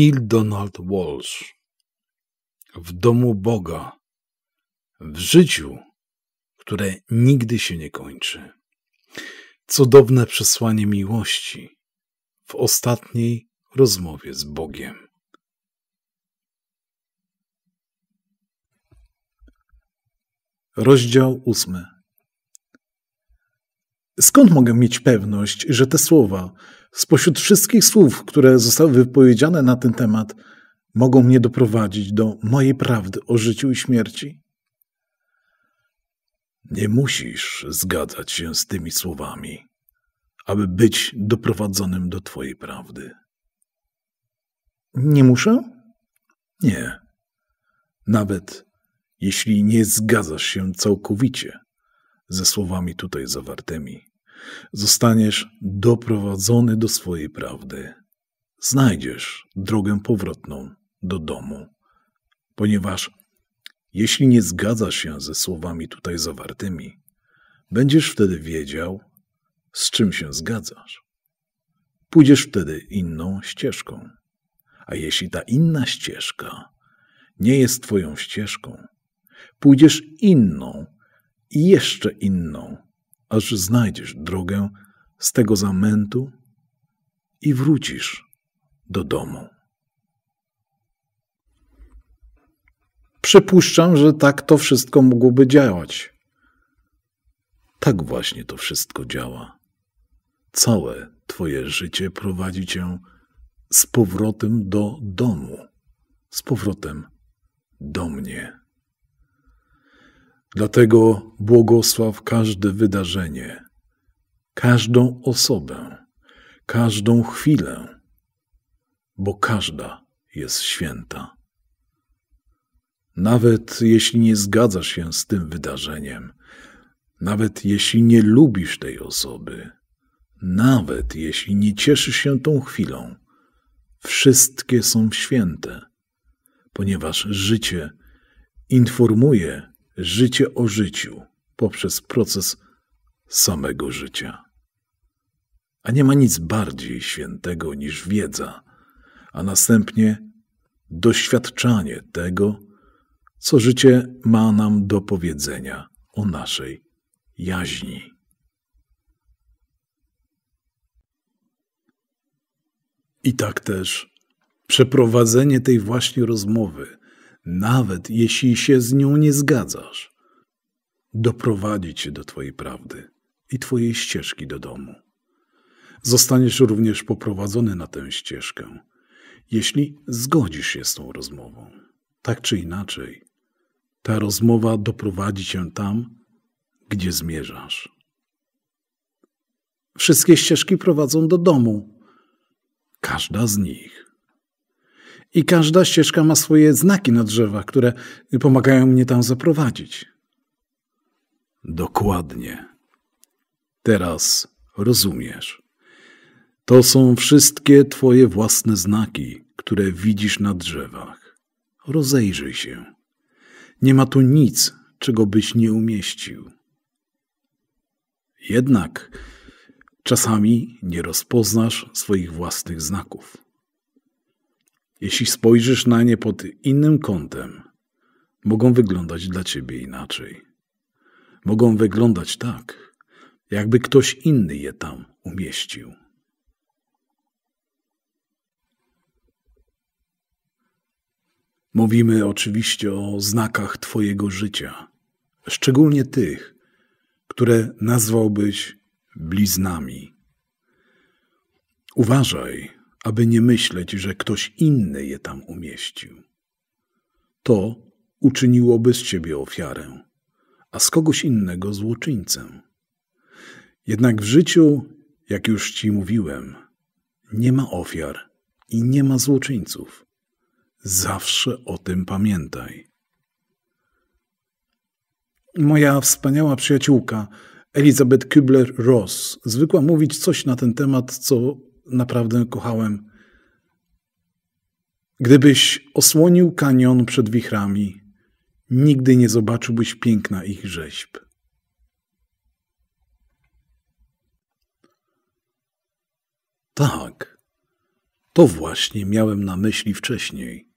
Neil Donald Walsh w domu Boga, w życiu, które nigdy się nie kończy. Cudowne przesłanie miłości w ostatniej rozmowie z Bogiem. Rozdział ósmy. Skąd mogę mieć pewność, że te słowa, spośród wszystkich słów, które zostały wypowiedziane na ten temat, mogą mnie doprowadzić do mojej prawdy o życiu i śmierci? Nie musisz zgadzać się z tymi słowami, aby być doprowadzonym do Twojej prawdy. Nie muszę? Nie. Nawet jeśli nie zgadzasz się całkowicie ze słowami tutaj zawartymi, zostaniesz doprowadzony do swojej prawdy. Znajdziesz drogę powrotną do domu, ponieważ jeśli nie zgadzasz się ze słowami tutaj zawartymi, będziesz wtedy wiedział, z czym się zgadzasz. Pójdziesz wtedy inną ścieżką. A jeśli ta inna ścieżka nie jest Twoją ścieżką, pójdziesz inną i jeszcze inną aż znajdziesz drogę z tego zamętu i wrócisz do domu. Przypuszczam, że tak to wszystko mogłoby działać. Tak właśnie to wszystko działa. Całe Twoje życie prowadzi Cię z powrotem do domu, z powrotem do mnie. Dlatego błogosław każde wydarzenie, każdą osobę, każdą chwilę, bo każda jest święta. Nawet jeśli nie zgadzasz się z tym wydarzeniem, nawet jeśli nie lubisz tej osoby, nawet jeśli nie cieszysz się tą chwilą, wszystkie są święte, ponieważ życie informuje życie o życiu poprzez proces samego życia. A nie ma nic bardziej świętego niż wiedza, a następnie doświadczanie tego, co życie ma nam do powiedzenia o naszej jaźni. I tak też przeprowadzenie tej właśnie rozmowy nawet jeśli się z nią nie zgadzasz. Doprowadzi cię do Twojej prawdy i Twojej ścieżki do domu. Zostaniesz również poprowadzony na tę ścieżkę, jeśli zgodzisz się z tą rozmową. Tak czy inaczej, ta rozmowa doprowadzi cię tam, gdzie zmierzasz. Wszystkie ścieżki prowadzą do domu. Każda z nich i każda ścieżka ma swoje znaki na drzewach, które pomagają mnie tam zaprowadzić. Dokładnie. Teraz rozumiesz. To są wszystkie Twoje własne znaki, które widzisz na drzewach. Rozejrzyj się. Nie ma tu nic, czego byś nie umieścił. Jednak czasami nie rozpoznasz swoich własnych znaków jeśli spojrzysz na nie pod innym kątem, mogą wyglądać dla ciebie inaczej. Mogą wyglądać tak, jakby ktoś inny je tam umieścił. Mówimy oczywiście o znakach Twojego życia, szczególnie tych, które nazwałbyś bliznami. Uważaj, aby nie myśleć, że ktoś inny je tam umieścił. To uczyniłoby z ciebie ofiarę, a z kogoś innego złoczyńcę. Jednak w życiu, jak już ci mówiłem, nie ma ofiar i nie ma złoczyńców. Zawsze o tym pamiętaj. Moja wspaniała przyjaciółka Elizabeth Kübler-Ross zwykła mówić coś na ten temat, co naprawdę kochałem. Gdybyś osłonił kanion przed wichrami, nigdy nie zobaczyłbyś piękna ich rzeźb. Tak, to właśnie miałem na myśli wcześniej,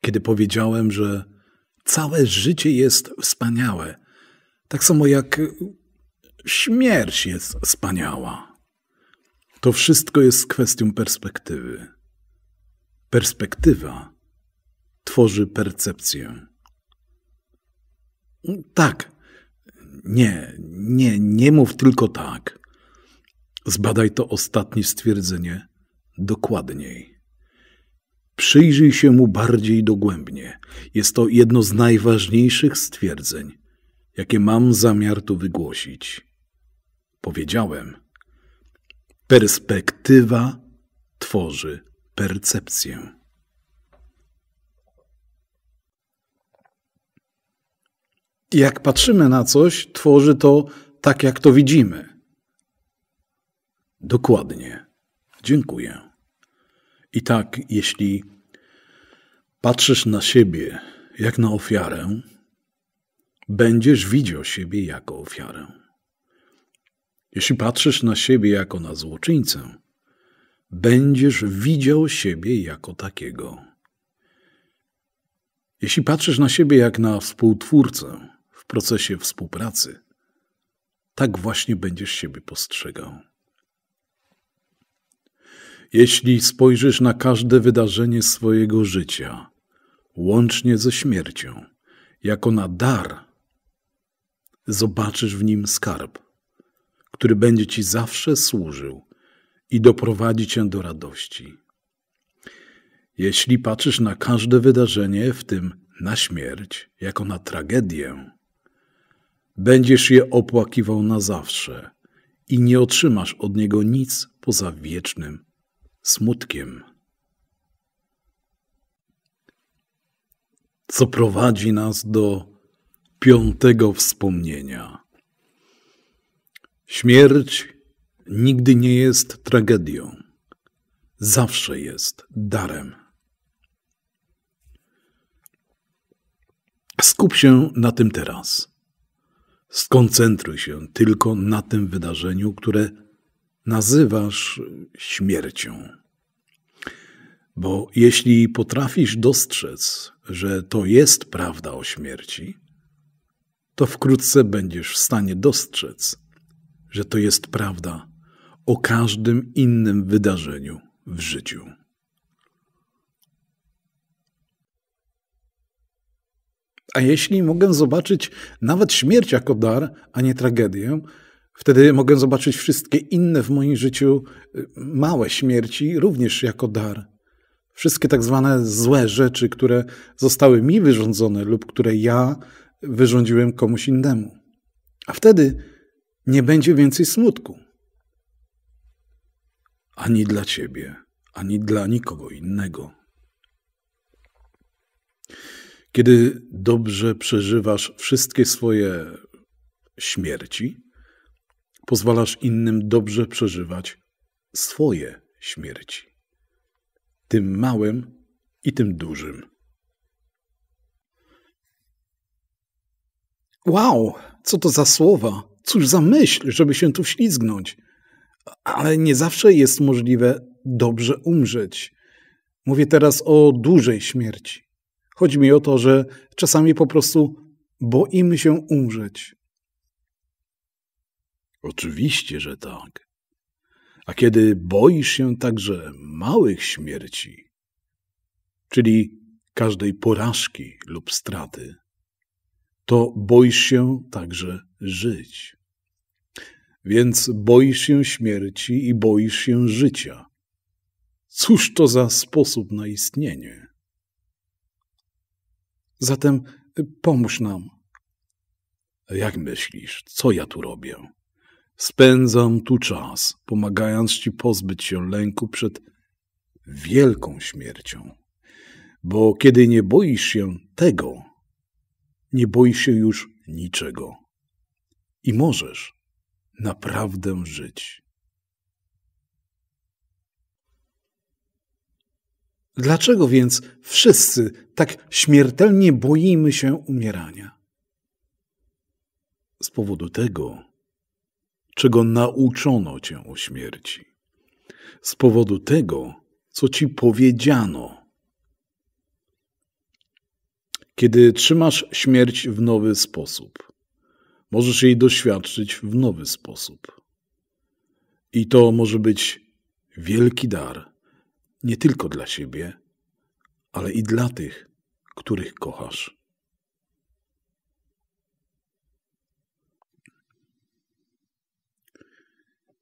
kiedy powiedziałem, że całe życie jest wspaniałe, tak samo jak śmierć jest wspaniała. To wszystko jest kwestią perspektywy. Perspektywa tworzy percepcję. Tak. Nie, nie, nie mów tylko tak. Zbadaj to ostatnie stwierdzenie dokładniej. Przyjrzyj się mu bardziej dogłębnie. Jest to jedno z najważniejszych stwierdzeń, jakie mam zamiar tu wygłosić. Powiedziałem, Perspektywa tworzy percepcję. Jak patrzymy na coś, tworzy to tak, jak to widzimy. Dokładnie. Dziękuję. I tak, jeśli patrzysz na siebie jak na ofiarę, będziesz widział siebie jako ofiarę. Jeśli patrzysz na siebie jako na złoczyńcę, będziesz widział siebie jako takiego. Jeśli patrzysz na siebie jak na współtwórcę w procesie współpracy, tak właśnie będziesz siebie postrzegał. Jeśli spojrzysz na każde wydarzenie swojego życia, łącznie ze śmiercią, jako na dar, zobaczysz w nim skarb który będzie Ci zawsze służył i doprowadzi Cię do radości. Jeśli patrzysz na każde wydarzenie, w tym na śmierć, jako na tragedię, będziesz je opłakiwał na zawsze i nie otrzymasz od niego nic poza wiecznym smutkiem. Co prowadzi nas do piątego wspomnienia. Śmierć nigdy nie jest tragedią. Zawsze jest darem. Skup się na tym teraz. Skoncentruj się tylko na tym wydarzeniu, które nazywasz śmiercią. Bo jeśli potrafisz dostrzec, że to jest prawda o śmierci, to wkrótce będziesz w stanie dostrzec, że to jest prawda o każdym innym wydarzeniu w życiu. A jeśli mogę zobaczyć nawet śmierć jako dar, a nie tragedię, wtedy mogę zobaczyć wszystkie inne w moim życiu y, małe śmierci również jako dar. Wszystkie tak zwane złe rzeczy, które zostały mi wyrządzone lub które ja wyrządziłem komuś innemu. A wtedy nie będzie więcej smutku. Ani dla ciebie, ani dla nikogo innego. Kiedy dobrze przeżywasz wszystkie swoje śmierci, pozwalasz innym dobrze przeżywać swoje śmierci. Tym małym i tym dużym. Wow, co to za słowa! Cóż za myśl, żeby się tu wślizgnąć. Ale nie zawsze jest możliwe dobrze umrzeć. Mówię teraz o dużej śmierci. Chodzi mi o to, że czasami po prostu boimy się umrzeć. Oczywiście, że tak. A kiedy boisz się także małych śmierci, czyli każdej porażki lub straty, to boisz się także żyć. Więc boisz się śmierci i boisz się życia. Cóż to za sposób na istnienie? Zatem y, pomóż nam. Jak myślisz, co ja tu robię? Spędzam tu czas, pomagając ci pozbyć się lęku przed wielką śmiercią. Bo kiedy nie boisz się tego, nie boisz się już niczego. I możesz naprawdę żyć. Dlaczego więc wszyscy tak śmiertelnie boimy się umierania? Z powodu tego, czego nauczono cię o śmierci, z powodu tego, co ci powiedziano. Kiedy trzymasz śmierć w nowy sposób, możesz jej doświadczyć w nowy sposób. I to może być wielki dar, nie tylko dla siebie, ale i dla tych, których kochasz.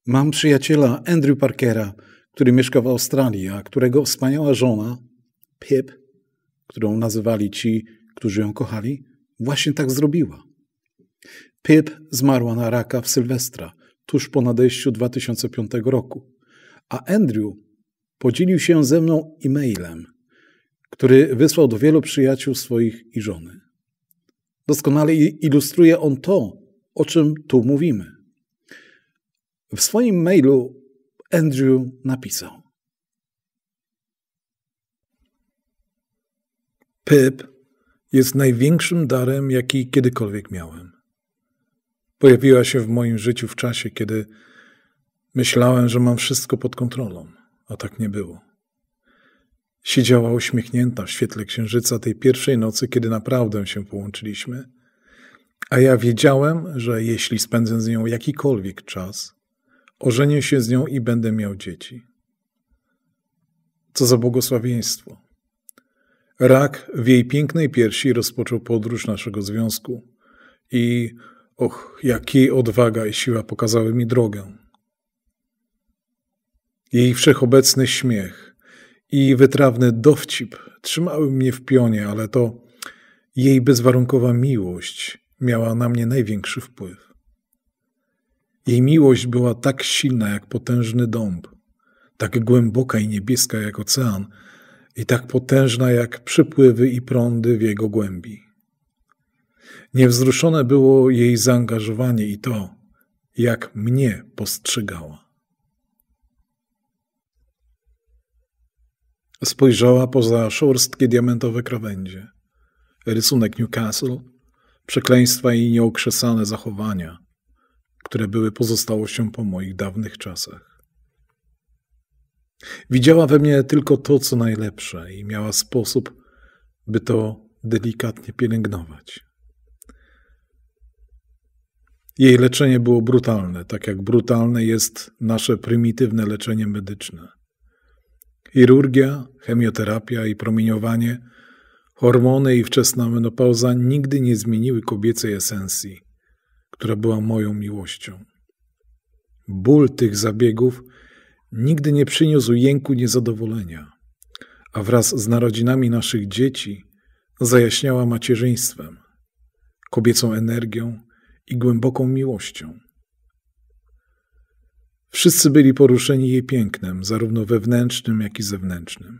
Mam przyjaciela Andrew Parkera, który mieszka w Australii, a którego wspaniała żona, Pip, którą nazywali ci, którzy ją kochali, właśnie tak zrobiła. Pip zmarła na raka w Sylwestra, tuż po nadejściu 2005 roku, a Andrew podzielił się ze mną e-mailem, który wysłał do wielu przyjaciół swoich i żony. Doskonale ilustruje on to, o czym tu mówimy. W swoim mailu Andrew napisał: Pip jest największym darem, jaki kiedykolwiek miałem pojawiła się w moim życiu w czasie, kiedy myślałem, że mam wszystko pod kontrolą, a tak nie było. Siedziała uśmiechnięta w świetle księżyca tej pierwszej nocy, kiedy naprawdę się połączyliśmy, a ja wiedziałem, że jeśli spędzę z nią jakikolwiek czas, ożenię się z nią i będę miał dzieci. Co za błogosławieństwo! Rak w jej pięknej piersi rozpoczął podróż naszego związku i Och, jak jej odwaga i siła pokazały mi drogę. Jej wszechobecny śmiech i wytrawny dowcip trzymały mnie w pionie, ale to jej bezwarunkowa miłość miała na mnie największy wpływ. Jej miłość była tak silna jak potężny dąb, tak głęboka i niebieska jak ocean i tak potężna jak przypływy i prądy w jego głębi. Niewzruszone było jej zaangażowanie i to, jak mnie postrzegała. Spojrzała poza szorstkie diamentowe krawędzie, rysunek Newcastle, przekleństwa i nieokrzesane zachowania, które były pozostałością po moich dawnych czasach. Widziała we mnie tylko to, co najlepsze i miała sposób, by to delikatnie pielęgnować. Jej leczenie było brutalne, tak jak brutalne jest nasze prymitywne leczenie medyczne. Chirurgia, chemioterapia i promieniowanie, hormony i wczesna menopauza nigdy nie zmieniły kobiecej esencji, która była moją miłością. Ból tych zabiegów nigdy nie przyniósł jęku niezadowolenia, a wraz z narodzinami naszych dzieci zajaśniała macierzyństwem, kobiecą energią i głęboką miłością. Wszyscy byli poruszeni jej pięknem, zarówno wewnętrznym, jak i zewnętrznym.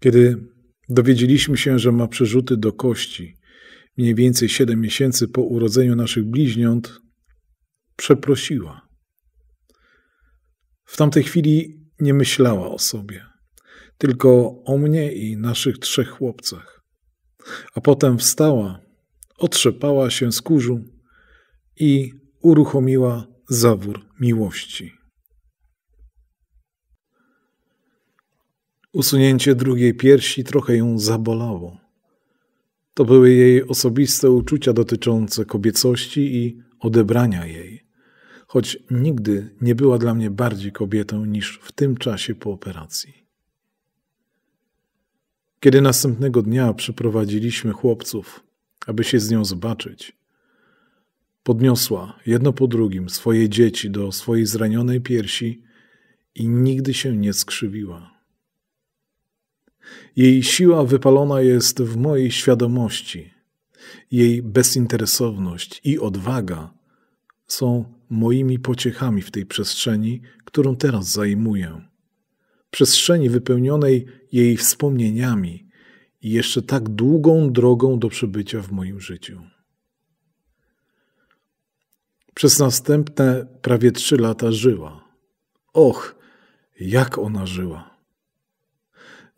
Kiedy dowiedzieliśmy się, że ma przerzuty do kości, mniej więcej siedem miesięcy po urodzeniu naszych bliźniąt, przeprosiła. W tamtej chwili nie myślała o sobie, tylko o mnie i naszych trzech chłopcach. A potem wstała otrzepała się z kurzu i uruchomiła zawór miłości. Usunięcie drugiej piersi trochę ją zabolało. To były jej osobiste uczucia dotyczące kobiecości i odebrania jej, choć nigdy nie była dla mnie bardziej kobietą niż w tym czasie po operacji. Kiedy następnego dnia przyprowadziliśmy chłopców, aby się z nią zobaczyć. Podniosła jedno po drugim swoje dzieci do swojej zranionej piersi i nigdy się nie skrzywiła. Jej siła wypalona jest w mojej świadomości. Jej bezinteresowność i odwaga są moimi pociechami w tej przestrzeni, którą teraz zajmuję. Przestrzeni wypełnionej jej wspomnieniami, i jeszcze tak długą drogą do przebycia w moim życiu. Przez następne prawie trzy lata żyła. Och, jak ona żyła!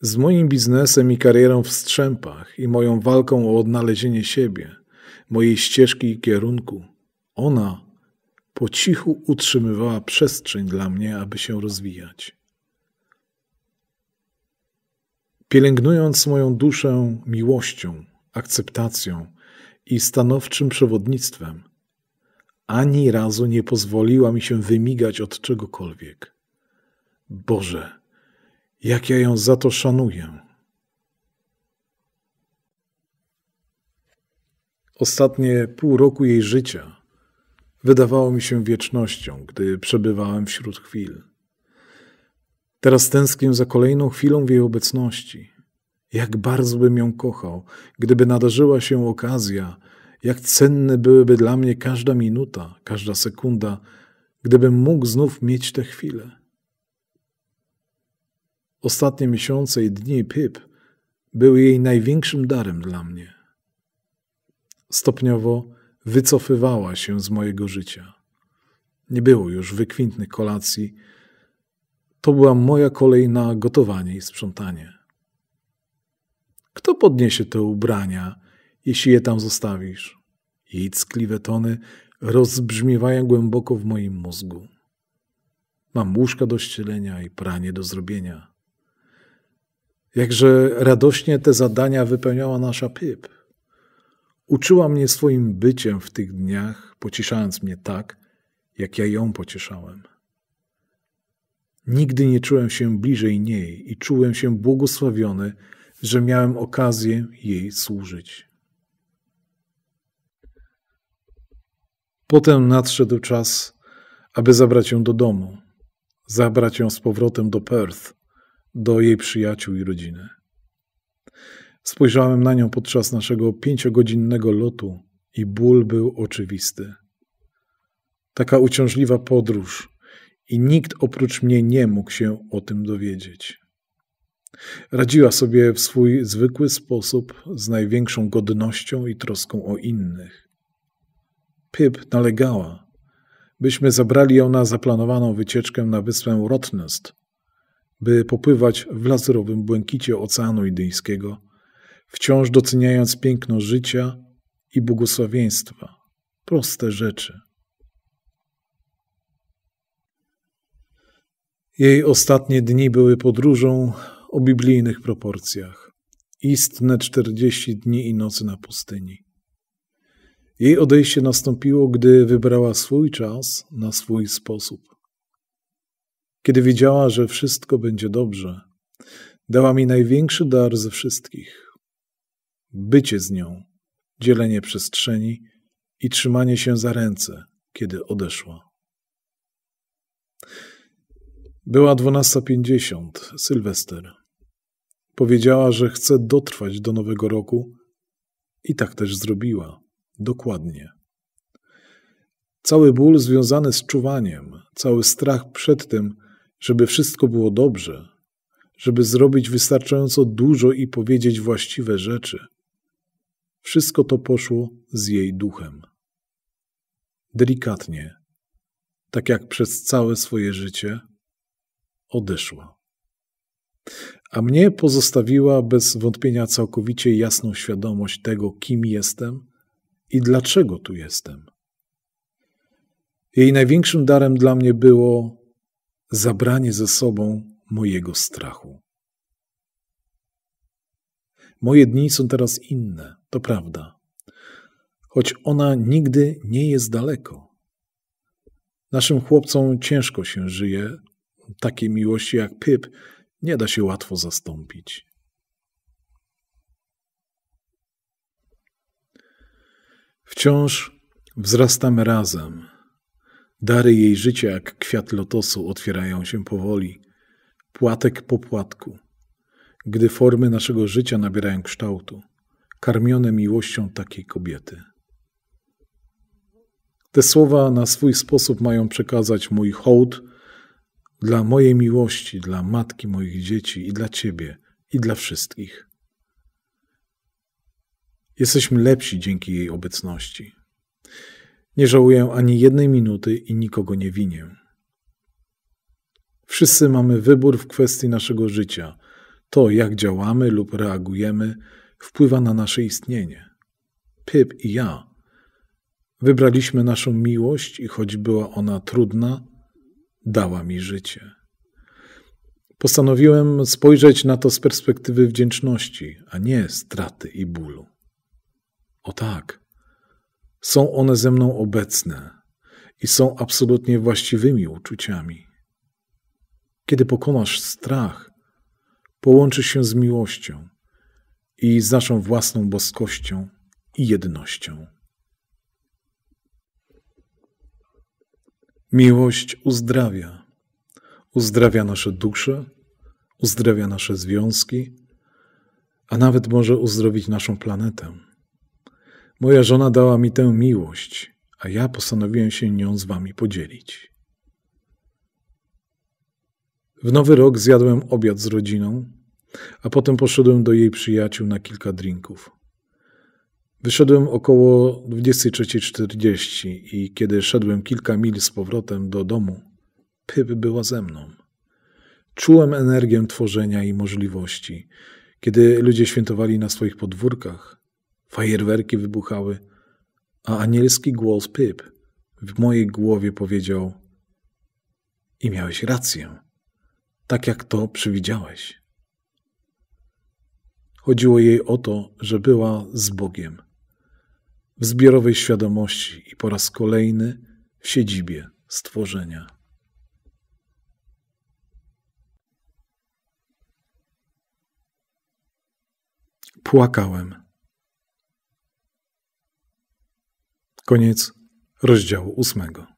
Z moim biznesem i karierą w strzępach i moją walką o odnalezienie siebie, mojej ścieżki i kierunku, ona po cichu utrzymywała przestrzeń dla mnie, aby się rozwijać. Pielęgnując moją duszę miłością, akceptacją i stanowczym przewodnictwem, ani razu nie pozwoliła mi się wymigać od czegokolwiek. Boże, jak ja ją za to szanuję. Ostatnie pół roku jej życia wydawało mi się wiecznością, gdy przebywałem wśród chwil. Teraz tęsknię za kolejną chwilą w jej obecności. Jak bardzo bym ją kochał, gdyby nadarzyła się okazja, jak cenne byłyby dla mnie każda minuta, każda sekunda, gdybym mógł znów mieć tę chwilę. Ostatnie miesiące i dni Pip były jej największym darem dla mnie. Stopniowo wycofywała się z mojego życia. Nie było już wykwintnych kolacji, to była moja kolej na gotowanie i sprzątanie. Kto podniesie te ubrania, jeśli je tam zostawisz? Jej ckliwe tony rozbrzmiewają głęboko w moim mózgu. Mam łóżka do ścielenia i pranie do zrobienia. Jakże radośnie te zadania wypełniała nasza Pip. Uczyła mnie swoim byciem w tych dniach, pocieszając mnie tak, jak ja ją pocieszałem. Nigdy nie czułem się bliżej niej i czułem się błogosławiony, że miałem okazję jej służyć. Potem nadszedł czas, aby zabrać ją do domu, zabrać ją z powrotem do Perth, do jej przyjaciół i rodziny. Spojrzałem na nią podczas naszego pięciogodzinnego lotu i ból był oczywisty. Taka uciążliwa podróż, i nikt oprócz mnie nie mógł się o tym dowiedzieć. Radziła sobie w swój zwykły sposób z największą godnością i troską o innych. Pip nalegała, byśmy zabrali ją na zaplanowaną wycieczkę na wyspę Rotnest, by popływać w lazurowym błękicie Oceanu Indyjskiego, wciąż doceniając piękno życia i błogosławieństwa, proste rzeczy. Jej ostatnie dni były podróżą o biblijnych proporcjach. Istne czterdzieści dni i nocy na pustyni. Jej odejście nastąpiło, gdy wybrała swój czas na swój sposób. Kiedy wiedziała, że wszystko będzie dobrze, dała mi największy dar ze wszystkich bycie z nią, dzielenie przestrzeni i trzymanie się za ręce, kiedy odeszła. Była 12.50, pięćdziesiąt, Sylwester. Powiedziała, że chce dotrwać do nowego roku i tak też zrobiła, dokładnie. Cały ból związany z czuwaniem, cały strach przed tym, żeby wszystko było dobrze, żeby zrobić wystarczająco dużo i powiedzieć właściwe rzeczy. Wszystko to poszło z jej duchem. Delikatnie, tak jak przez całe swoje życie – odeszła. A mnie pozostawiła bez wątpienia całkowicie jasną świadomość tego, kim jestem i dlaczego tu jestem. Jej największym darem dla mnie było zabranie ze sobą mojego strachu. Moje dni są teraz inne, to prawda, choć ona nigdy nie jest daleko. Naszym chłopcom ciężko się żyje, takiej miłości jak Pyp nie da się łatwo zastąpić. Wciąż wzrastamy razem. Dary jej życia, jak kwiat lotosu, otwierają się powoli, płatek po płatku, gdy formy naszego życia nabierają kształtu, karmione miłością takiej kobiety. Te słowa na swój sposób mają przekazać mój hołd dla mojej miłości, dla matki moich dzieci i dla Ciebie i dla wszystkich. Jesteśmy lepsi dzięki jej obecności. Nie żałuję ani jednej minuty i nikogo nie winię. Wszyscy mamy wybór w kwestii naszego życia. To, jak działamy lub reagujemy, wpływa na nasze istnienie. Pip i ja wybraliśmy naszą miłość i choć była ona trudna, dała mi życie. Postanowiłem spojrzeć na to z perspektywy wdzięczności, a nie straty i bólu. O tak, są one ze mną obecne i są absolutnie właściwymi uczuciami. Kiedy pokonasz strach, połączysz się z miłością i z naszą własną boskością i jednością. Miłość uzdrawia. Uzdrawia nasze dusze, uzdrawia nasze związki, a nawet może uzdrowić naszą planetę. Moja żona dała mi tę miłość, a ja postanowiłem się nią z wami podzielić. W nowy rok zjadłem obiad z rodziną, a potem poszedłem do jej przyjaciół na kilka drinków. Wyszedłem około 23.40 i kiedy szedłem kilka mil z powrotem do domu, Pyp była ze mną. Czułem energię tworzenia i możliwości. Kiedy ludzie świętowali na swoich podwórkach, fajerwerki wybuchały, a anielski głos Pyp w mojej głowie powiedział i miałeś rację, tak jak to przewidziałeś. Chodziło jej o to, że była z Bogiem – w zbiorowej świadomości i po raz kolejny w siedzibie stworzenia. Płakałem. Koniec rozdziału ósmego.